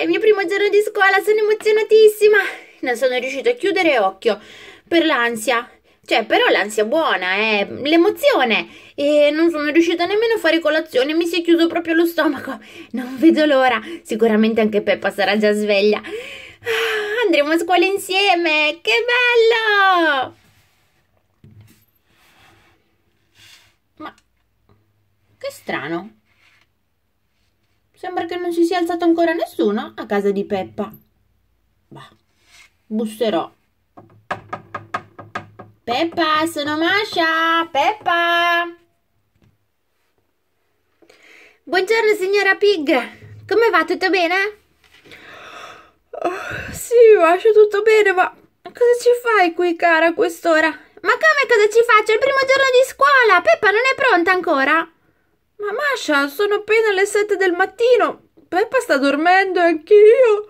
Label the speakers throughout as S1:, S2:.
S1: È il mio primo giorno di scuola, sono emozionatissima. Non sono riuscita a chiudere occhio per l'ansia. Cioè, però l'ansia buona, eh, l'emozione. E non sono riuscita nemmeno a fare colazione, mi si è chiuso proprio lo stomaco. Non vedo l'ora. Sicuramente anche Peppa sarà già sveglia. Ah, andremo a scuola insieme, che bello! Ma che strano. Sembra che non si sia alzato ancora nessuno a casa di Peppa. Bah, busserò. Peppa, sono Masha! Peppa! Buongiorno signora Pig, come va? Tutto bene? Oh, sì, Masha, tutto bene, ma cosa ci fai qui, cara, a quest'ora? Ma come cosa ci faccio? È il primo giorno di scuola! Peppa non è pronta ancora? Ma Masha, sono appena le sette del mattino. Peppa sta dormendo e anch'io.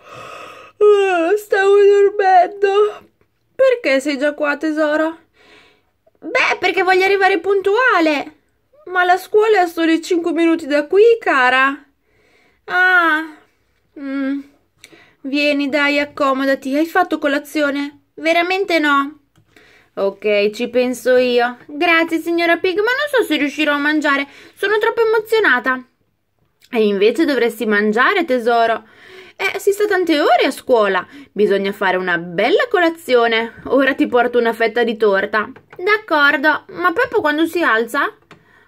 S1: Eh, stavo dormendo. Perché sei già qua, tesoro? Beh, perché voglio arrivare puntuale. Ma la scuola è a soli 5 minuti da qui, cara. Ah. Mm. Vieni, dai, accomodati. Hai fatto colazione? Veramente no. Ok, ci penso io. Grazie, signora Pig, ma non so se riuscirò a mangiare. Sono troppo emozionata. E invece dovresti mangiare, tesoro. Eh, si sta tante ore a scuola. Bisogna fare una bella colazione. Ora ti porto una fetta di torta. D'accordo, ma Peppa quando si alza?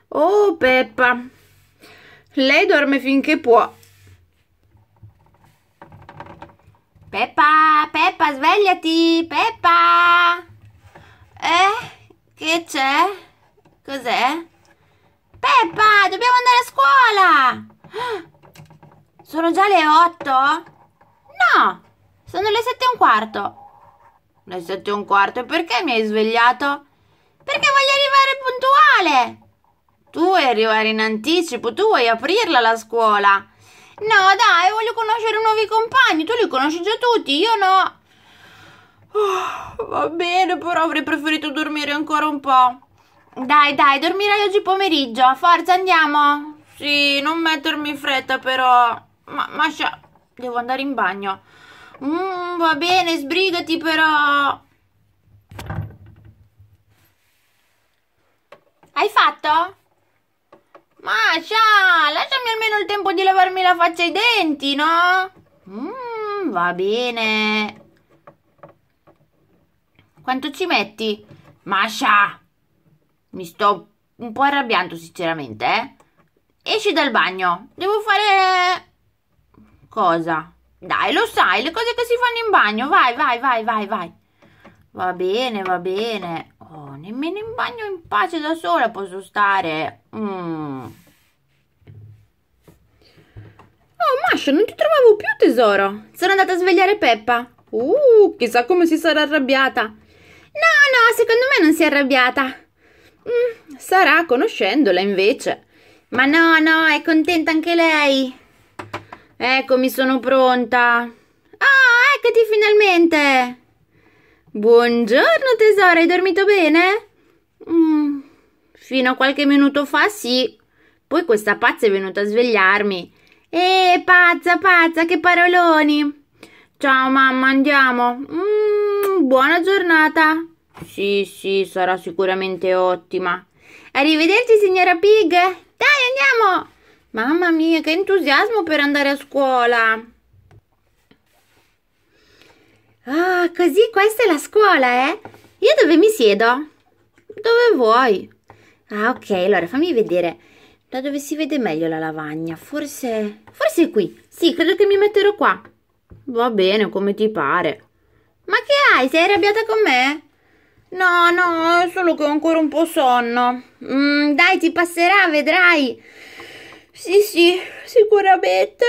S1: Oh, Peppa. Lei dorme finché può. Peppa, Peppa, svegliati, Peppa! Eh? Che c'è? Cos'è? Peppa, dobbiamo andare a scuola! Sono già le otto? No, sono le sette e un quarto. Le sette e un quarto, perché mi hai svegliato? Perché voglio arrivare puntuale! Tu vuoi arrivare in anticipo, tu vuoi aprirla la scuola. No, dai, voglio conoscere nuovi compagni, tu li conosci già tutti, io no. Oh. Va bene, però avrei preferito dormire ancora un po'. Dai, dai, dormirai oggi pomeriggio. Forza, andiamo. Sì, non mettermi in fretta, però. Ma, Masha, devo andare in bagno. Mm, va bene, sbrigati, però. Hai fatto? Masha, lasciami almeno il tempo di lavarmi la faccia e i denti, no? Mmm, va bene. Quanto ci metti? Masha! Mi sto un po' arrabbiando, sinceramente, eh? Esci dal bagno. Devo fare... Cosa? Dai, lo sai, le cose che si fanno in bagno. Vai, vai, vai, vai, vai. Va bene, va bene. Oh, nemmeno in bagno in pace da sola posso stare. Mmm... Oh, Masha, non ti trovavo più, tesoro. Sono andata a svegliare Peppa. Uh, chissà come si sarà arrabbiata secondo me non si è arrabbiata. Mm, sarà conoscendola invece. Ma no, no, è contenta anche lei. Eccomi, sono pronta. Ah, oh, eccoti finalmente. Buongiorno tesoro, hai dormito bene? Mm, fino a qualche minuto fa sì. Poi questa pazza è venuta a svegliarmi. Eh, pazza, pazza, che paroloni. Ciao mamma, andiamo. Mm, buona giornata. Sì, sì, sarà sicuramente ottima. Arrivederci, signora Pig. Dai, andiamo. Mamma mia, che entusiasmo per andare a scuola. Ah, così questa è la scuola, eh? Io dove mi siedo? Dove vuoi. Ah, ok, allora fammi vedere. Da dove si vede meglio la lavagna? Forse... forse qui. Sì, credo che mi metterò qua. Va bene, come ti pare. Ma che hai? Sei arrabbiata con me? No, no, solo che ho ancora un po' sonno. Mm, dai, ti passerà, vedrai. Sì, sì, sicuramente.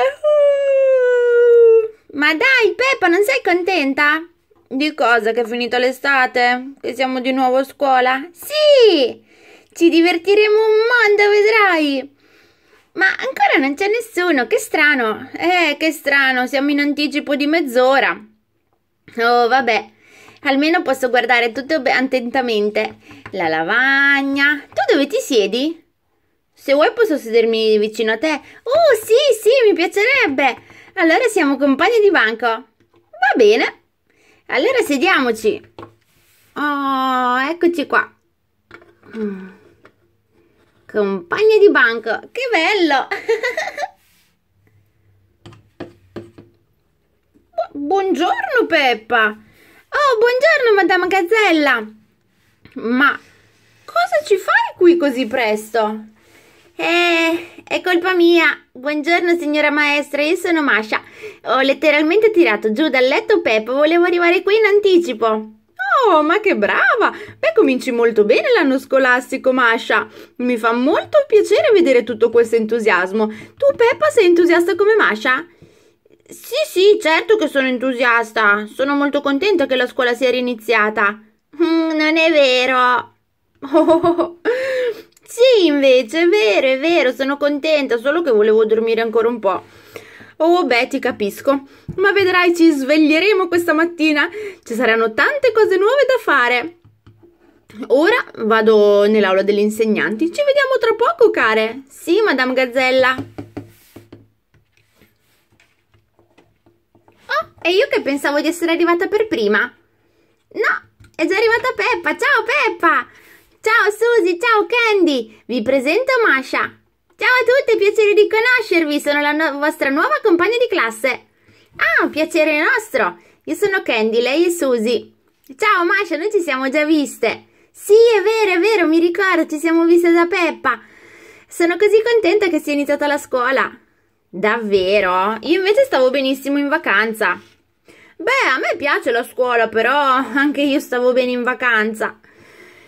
S1: Ma dai, Peppa, non sei contenta? Di cosa che è finita l'estate? Che siamo di nuovo a scuola? Sì! Ci divertiremo un mondo, vedrai! Ma ancora non c'è nessuno, che strano! Eh, che strano, siamo in anticipo di mezz'ora. Oh, vabbè. Almeno posso guardare tutto attentamente. La lavagna. Tu dove ti siedi? Se vuoi posso sedermi vicino a te. Oh, sì, sì, mi piacerebbe. Allora siamo compagni di banco. Va bene. Allora sediamoci. Oh, eccoci qua. Compagni di banco. Che bello. buongiorno Peppa buongiorno, Madama Gazzella! Ma cosa ci fai qui così presto? Eh, è colpa mia. Buongiorno, signora maestra, io sono Masha. Ho letteralmente tirato giù dal letto Peppo, volevo arrivare qui in anticipo. Oh, ma che brava! Beh, cominci molto bene l'anno scolastico, Masha. Mi fa molto piacere vedere tutto questo entusiasmo. Tu, Peppa, sei entusiasta come Masha? Sì, sì, certo che sono entusiasta. Sono molto contenta che la scuola sia riniziata. Mm, non è vero. Oh, sì, invece, è vero, è vero, sono contenta, solo che volevo dormire ancora un po'. Oh, beh, ti capisco. Ma vedrai, ci sveglieremo questa mattina. Ci saranno tante cose nuove da fare. Ora vado nell'aula degli insegnanti. Ci vediamo tra poco, care. Sì, Madame Gazzella. Oh, e io che pensavo di essere arrivata per prima. No, è già arrivata Peppa. Ciao Peppa! Ciao Susi, ciao Candy! Vi presento Masha. Ciao a tutti, piacere di conoscervi. Sono la no vostra nuova compagna di classe. Ah, piacere nostro. Io sono Candy, lei è Susi. Ciao Masha, noi ci siamo già viste. Sì, è vero, è vero, mi ricordo, ci siamo viste da Peppa. Sono così contenta che sia iniziata la scuola. Davvero? Io invece stavo benissimo in vacanza. Beh, a me piace la scuola, però anche io stavo bene in vacanza.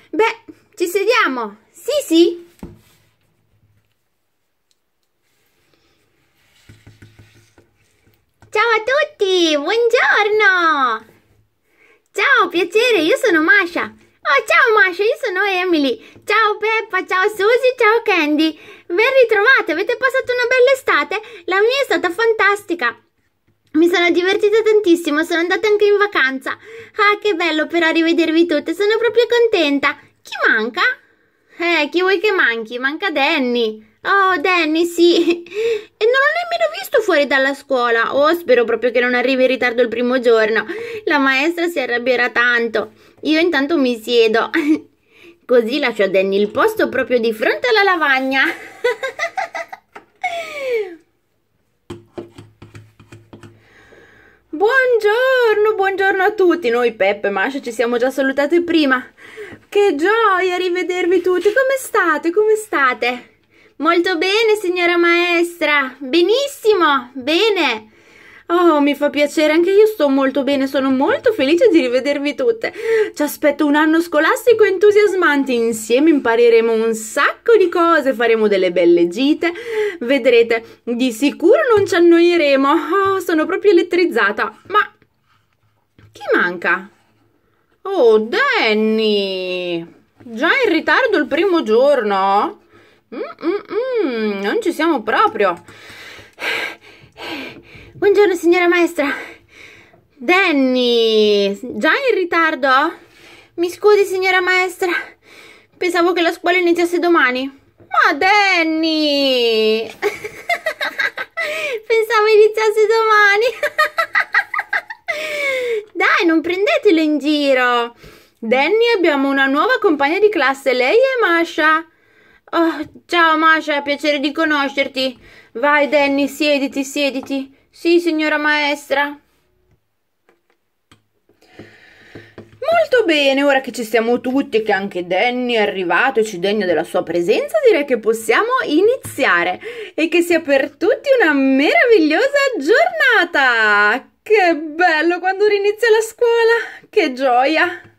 S1: Beh, ci sediamo. Sì, sì. Ciao a tutti, buongiorno! Ciao, piacere, io sono Masha. Oh, ciao Masha, io sono Emily. Ciao Peppa, ciao Susie, ciao Candy. Ben ritrovate, avete passato una bella estate? La mia è stata fantastica. Mi sono divertita tantissimo, sono andata anche in vacanza. Ah, che bello però rivedervi tutte, sono proprio contenta. Chi manca? Eh, chi vuoi che manchi? Manca Danny. Oh, Danny, sì. E non l'ho nemmeno visto fuori dalla scuola. Oh, spero proprio che non arrivi in ritardo il primo giorno. La maestra si arrabbierà tanto. Io intanto mi siedo. Così lascio a Danny il posto proprio di fronte alla lavagna. Buongiorno, buongiorno a tutti. Noi Peppe e Masha ci siamo già salutati prima. Che gioia rivedervi tutti. Come state? Come state? Molto bene, signora maestra. Benissimo, bene. Oh, mi fa piacere, anche io sto molto bene, sono molto felice di rivedervi tutte. Ci aspetto un anno scolastico entusiasmante, insieme impareremo un sacco di cose, faremo delle belle gite, vedrete, di sicuro non ci annoieremo. Oh, sono proprio elettrizzata. Ma chi manca? Oh, Danny! Già in ritardo il primo giorno? Mm -mm -mm, non ci siamo proprio. Buongiorno signora maestra. Danny, già in ritardo? Mi scusi signora maestra, pensavo che la scuola iniziasse domani. Ma Danny! pensavo iniziasse domani. Dai, non prendetelo in giro. Danny, abbiamo una nuova compagna di classe, lei è Masha. Oh, ciao Masha, piacere di conoscerti. Vai Danny, siediti, siediti. Sì, signora maestra. Molto bene, ora che ci siamo tutti, che anche Danny è arrivato e ci degna della sua presenza, direi che possiamo iniziare e che sia per tutti una meravigliosa giornata! Che bello quando rinizia la scuola! Che gioia!